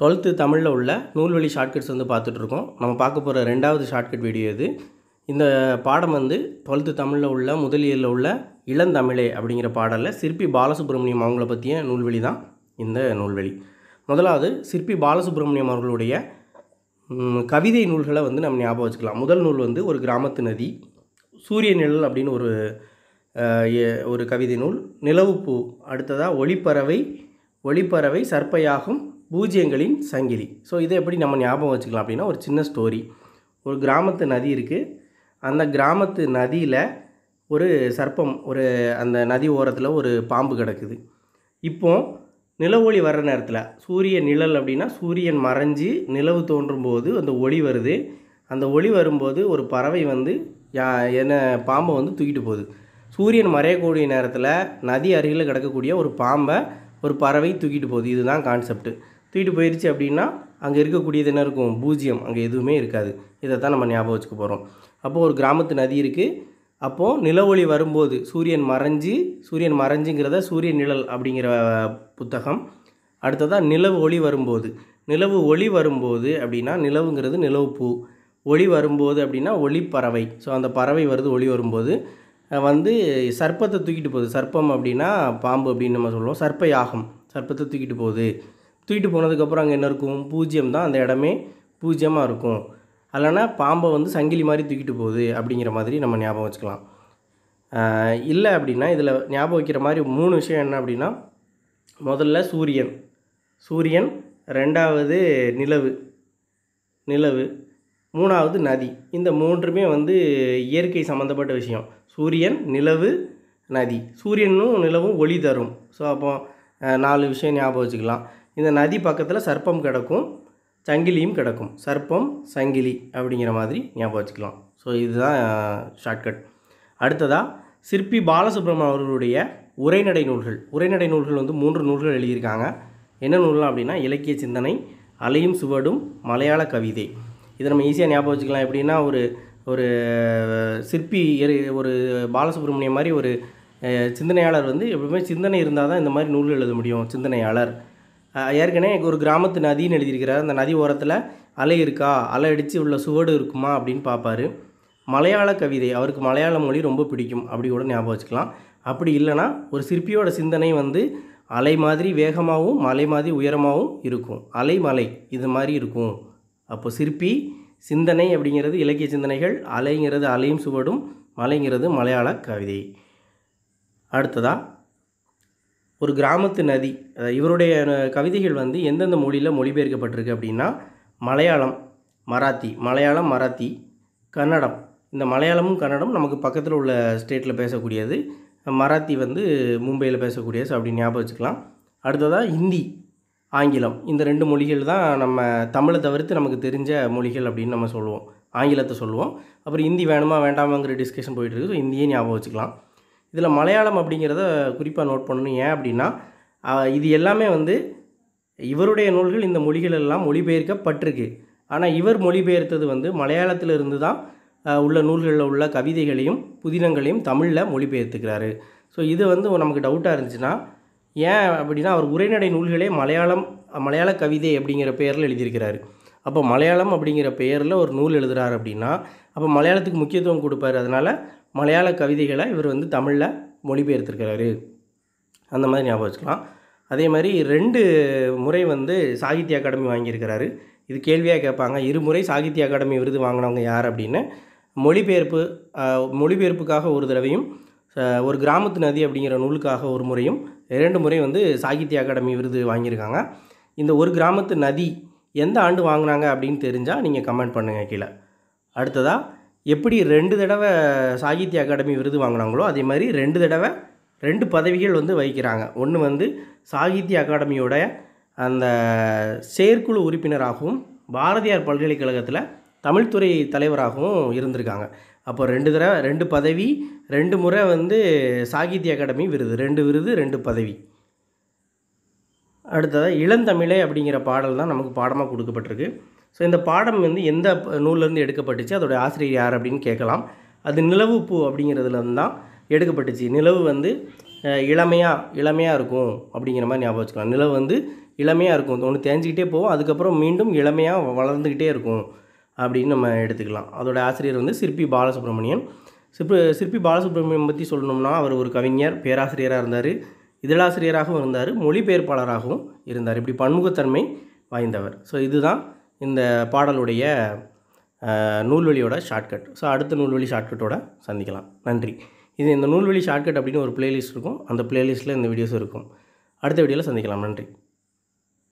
twelfth தமிழில் உள்ள நூல்வழி shortcuts வந்து பார்த்துட்ருக்கோம் நம்ம பார்க்க போகிற ரெண்டாவது ஷார்ட்கட் வீடியோ இது இந்த பாடம் வந்து டுவெல்த்து தமிழில் உள்ள முதலியலில் உள்ள இளந்தமிழே அப்படிங்கிற பாடலில் சிற்பி பாலசுப்ரமணியம் அவங்கள பற்றிய நூல்வெளி தான் இந்த நூல்வழி முதலாவது சிற்பி பாலசுப்ரமணியம் அவர்களுடைய கவிதை நூல்களை வந்து நம்ம ஞாபகம் வச்சுக்கலாம் முதல் நூல் வந்து ஒரு கிராமத்து நதி சூரிய நிழல் அப்படின்னு ஒரு ஒரு கவிதை நூல் நிலவுப்பூ அடுத்ததாக ஒளிப்பறவை ஒளிப்பறவை சர்ப்பையாகும் பூஜ்ஜியங்களின் சங்கிலி ஸோ இதை எப்படி நம்ம ஞாபகம் வச்சுக்கலாம் அப்படின்னா ஒரு சின்ன ஸ்டோரி ஒரு கிராமத்து நதி இருக்குது அந்த கிராமத்து நதியில் ஒரு சர்ப்பம் ஒரு அந்த நதி ஓரத்தில் ஒரு பாம்பு கிடக்குது இப்போது ஒளி வர்ற நேரத்தில் சூரிய நிழல் அப்படின்னா சூரியன் மறைஞ்சு நிலவு தோன்றும் போது அந்த ஒளி வருது அந்த ஒளி வரும்போது ஒரு பறவை வந்து யா என்ன பாம்பை வந்து தூக்கிட்டு போகுது சூரியன் மறையக்கூடிய நேரத்தில் நதி அருகில் கிடக்கக்கூடிய ஒரு பாம்பை ஒரு பறவை தூக்கிட்டு போகுது இதுதான் கான்செப்ட் தூக்கிட்டு போயிடுச்சு அப்படின்னா அங்கே இருக்கக்கூடியது என்ன இருக்கும் பூஜ்ஜியம் அங்கே எதுவுமே இருக்காது இதை தான் நம்ம ஞாபகம் வச்சுக்க போகிறோம் அப்போது ஒரு கிராமத்து நதி இருக்குது அப்போது ஒளி வரும்போது சூரியன் மறைஞ்சு சூரியன் மறைஞ்சுங்கிறத சூரிய நிழல் அப்படிங்கிற புத்தகம் அடுத்ததாக நிலவு ஒளி வரும்போது நிலவு ஒளி வரும்போது அப்படின்னா நிலவுங்கிறது நிலவு பூ ஒளி வரும்போது அப்படின்னா ஒளி பறவை ஸோ அந்த பறவை வருது ஒளி வரும்போது வந்து சர்ப்பத்தை தூக்கிட்டு போகுது சர்ப்பம் அப்படின்னா பாம்பு அப்படின்னு நம்ம சொல்லுவோம் சர்ப்பை ஆகும் சர்ப்பத்தை தூக்கிட்டு போகுது தூக்கிட்டு போனதுக்கப்புறம் அங்கே என்ன இருக்கும் பூஜ்ஜியம் தான் அந்த இடமே பூஜ்ஜியமாக இருக்கும் அல்லைனா பாம்பை வந்து சங்கிலி மாதிரி தூக்கிட்டு போகுது அப்படிங்கிற மாதிரி நம்ம ஞாபகம் வச்சுக்கலாம் இல்லை அப்படின்னா இதில் ஞாபகம் வைக்கிற மாதிரி மூணு விஷயம் என்ன அப்படின்னா முதல்ல சூரியன் சூரியன் ரெண்டாவது நிலவு நிலவு மூணாவது நதி இந்த மூன்றுமே வந்து இயற்கை சம்மந்தப்பட்ட விஷயம் சூரியன் நிலவு நதி சூரியனும் நிலவும் ஒளி தரும் ஸோ அப்போ நாலு விஷயம் ஞாபகம் வச்சுக்கலாம் இந்த நதி பக்கத்தில் சர்ப்பம் கிடக்கும் சங்கிலியும் கிடக்கும் சர்ப்பம் சங்கிலி அப்படிங்கிற மாதிரி ஞாபகம் வச்சுக்கலாம் ஸோ இதுதான் ஷார்ட்கட் அடுத்ததாக சிற்பி பாலசுப்ரமணியம் அவர்களுடைய உரைநடை நூல்கள் உரைநடை நூல்கள் வந்து மூன்று நூல்கள் எழுதியிருக்காங்க என்ன நூல்லாம் அப்படின்னா இலக்கிய சிந்தனை அலையும் சுவடும் மலையாள கவிதை இதை நம்ம ஈஸியாக ஞாபகம் வச்சுக்கலாம் எப்படின்னா ஒரு ஒரு சிற்பி ஒரு பாலசுப்ரமணியம் மாதிரி ஒரு சிந்தனையாளர் வந்து எப்பவுமே சிந்தனை இருந்தால் தான் இந்த மாதிரி நூல் எழுத முடியும் சிந்தனையாளர் ஏற்கனவே ஒரு கிராமத்து நதின்னு எழுதியிருக்கிறார் அந்த நதி ஓரத்தில் அலை இருக்கா அலை அடித்து உள்ள சுவடு இருக்குமா அப்படின்னு பார்ப்பார் மலையாள கவிதை அவருக்கு மலையாள மொழி ரொம்ப பிடிக்கும் அப்படி கூட ஞாபகம் வச்சுக்கலாம் அப்படி இல்லைனா ஒரு சிற்பியோட சிந்தனை வந்து அலை மாதிரி வேகமாகவும் மலை மாதிரி உயரமாகவும் இருக்கும் அலை மலை இது மாதிரி இருக்கும் அப்போ சிற்பி சிந்தனை அப்படிங்கிறது இலக்கிய சிந்தனைகள் அலைங்கிறது அலையும் சுவடும் மலைங்கிறது மலையாள கவிதை அடுத்ததாக ஒரு கிராமத்து நதி இவருடைய கவிதைகள் வந்து எந்தெந்த மொழியில் மொழிபெயர்க்கப்பட்டிருக்கு அப்படின்னா மலையாளம் மராத்தி மலையாளம் மராத்தி கன்னடம் இந்த மலையாளமும் கன்னடம் நமக்கு பக்கத்தில் உள்ள ஸ்டேட்டில் பேசக்கூடியது மராத்தி வந்து மும்பையில் பேசக்கூடியது ஸோ அப்படி ஞாபகம் வச்சுக்கலாம் அடுத்ததாக ஹிந்தி ஆங்கிலம் இந்த ரெண்டு மொழிகள் தான் நம்ம தமிழை தவிர்த்து நமக்கு தெரிஞ்ச மொழிகள் அப்படின்னு நம்ம சொல்லுவோம் ஆங்கிலத்தை சொல்லுவோம் அப்புறம் ஹிந்தி வேணுமா வேண்டாமாங்கிற டிஸ்கஷன் போயிட்டுருக்கு ஸோ ஹிந்தியே ஞாபகம் வச்சுக்கலாம் இதில் மலையாளம் அப்படிங்கிறத குறிப்பாக நோட் பண்ணணும் ஏன் அப்படின்னா இது எல்லாமே வந்து இவருடைய நூல்கள் இந்த மொழிகள் எல்லாம் மொழிபெயர்க்கப்பட்டிருக்கு ஆனால் இவர் மொழிபெயர்த்தது வந்து மலையாளத்திலிருந்து தான் உள்ள நூல்களில் உள்ள கவிதைகளையும் புதினங்களையும் தமிழில் மொழிபெயர்த்துக்கிறாரு ஸோ இது வந்து நமக்கு டவுட்டாக இருந்துச்சுன்னா ஏன் அப்படின்னா அவர் உரைநடை நூல்களே மலையாளம் மலையாள கவிதை அப்படிங்கிற பெயரில் எழுதியிருக்கிறாரு அப்போ மலையாளம் அப்படிங்கிற பெயரில் ஒரு நூல் எழுதுகிறார் அப்படின்னா அப்போ மலையாளத்துக்கு முக்கியத்துவம் கொடுப்பார் அதனால் மலையாள கவிதைகளை இவர் வந்து தமிழில் மொழிபெயர்த்திருக்கிறாரு அந்த மாதிரி ஞாபகம் வச்சுக்கலாம் அதே மாதிரி ரெண்டு முறை வந்து சாகித்ய அகாடமி வாங்கியிருக்கிறாரு இது கேள்வியாக கேட்பாங்க இருமுறை சாகித்ய அகாடமி விருது வாங்கினவங்க யார் அப்படின்னு மொழிபெயர்ப்பு மொழிபெயர்ப்புக்காக ஒரு தடவையும் ஒரு கிராமத்து நதி அப்படிங்கிற நூலுக்காக ஒரு முறையும் இரண்டு முறை வந்து சாகித்ய அகாடமி விருது வாங்கியிருக்காங்க இந்த ஒரு கிராமத்து நதி எந்த ஆண்டு வாங்கினாங்க அப்படின்னு தெரிஞ்சால் நீங்கள் கமெண்ட் பண்ணுங்கள் கீழே அடுத்ததாக எப்படி ரெண்டு தடவை சாகித்ய அகாடமி விருது வாங்கினாங்களோ அதே மாதிரி ரெண்டு தடவை ரெண்டு பதவிகள் வந்து வகிக்கிறாங்க ஒன்று வந்து சாகித்ய அகாடமியோட அந்த செயற்குழு உறுப்பினராகவும் பாரதியார் பல்கலைக்கழகத்தில் தமிழ்துறை தலைவராகவும் இருந்திருக்காங்க அப்போ ரெண்டு தடவை ரெண்டு பதவி ரெண்டு முறை வந்து சாகித்ய அகாடமி விருது ரெண்டு விருது ரெண்டு பதவி அடுத்ததாக இளந்தமிழை அப்படிங்கிற பாடல் தான் நமக்கு பாடமாக கொடுக்கப்பட்டிருக்கு ஸோ இந்த பாடம் வந்து எந்த நூலேருந்து எடுக்கப்பட்டுச்சு அதோடய ஆசிரியர் யார் அப்படின்னு கேட்கலாம் அது நிலவு பூ அப்படிங்கிறதுலேருந்து தான் எடுக்கப்பட்டுச்சு நிலவு வந்து இளமையாக இளமையாக இருக்கும் அப்படிங்கிற மாதிரி ஞாபகம் வச்சுக்கலாம் நிலவு வந்து இளமையாக இருக்கும் ஒன்று தேஞ்சிக்கிட்டே போகும் அதுக்கப்புறம் மீண்டும் இளமையாக வளர்ந்துக்கிட்டே இருக்கும் அப்படின்னு நம்ம எடுத்துக்கலாம் அதோடய ஆசிரியர் வந்து சிற்பி பாலசுப்ரமணியன் சிற்பி சிற்பி பாலசுப்ரமணியம் பற்றி சொல்லணும்னா அவர் ஒரு கவிஞர் பேராசிரியராக இருந்தார் இதழாசிரியராகவும் இருந்தார் மொழிபெயர்ப்பாளராகவும் இருந்தார் இப்படி பன்முகத்தன்மை வாய்ந்தவர் ஸோ இதுதான் இந்த பாடலுடைய நூல்வழியோட ஷார்ட்கட் ஸோ அடுத்த நூல்வழி ஷார்ட்கட்டோட சந்திக்கலாம் நன்றி இது இந்த நூல்வழி ஷார்ட்கட் அப்படின்னு ஒரு பிளேலிஸ்ட் இருக்கும் அந்த பிளேலிஸ்ட்டில் இந்த வீடியோஸ் இருக்கும் அடுத்த வீடியோவில் சந்திக்கலாம் நன்றி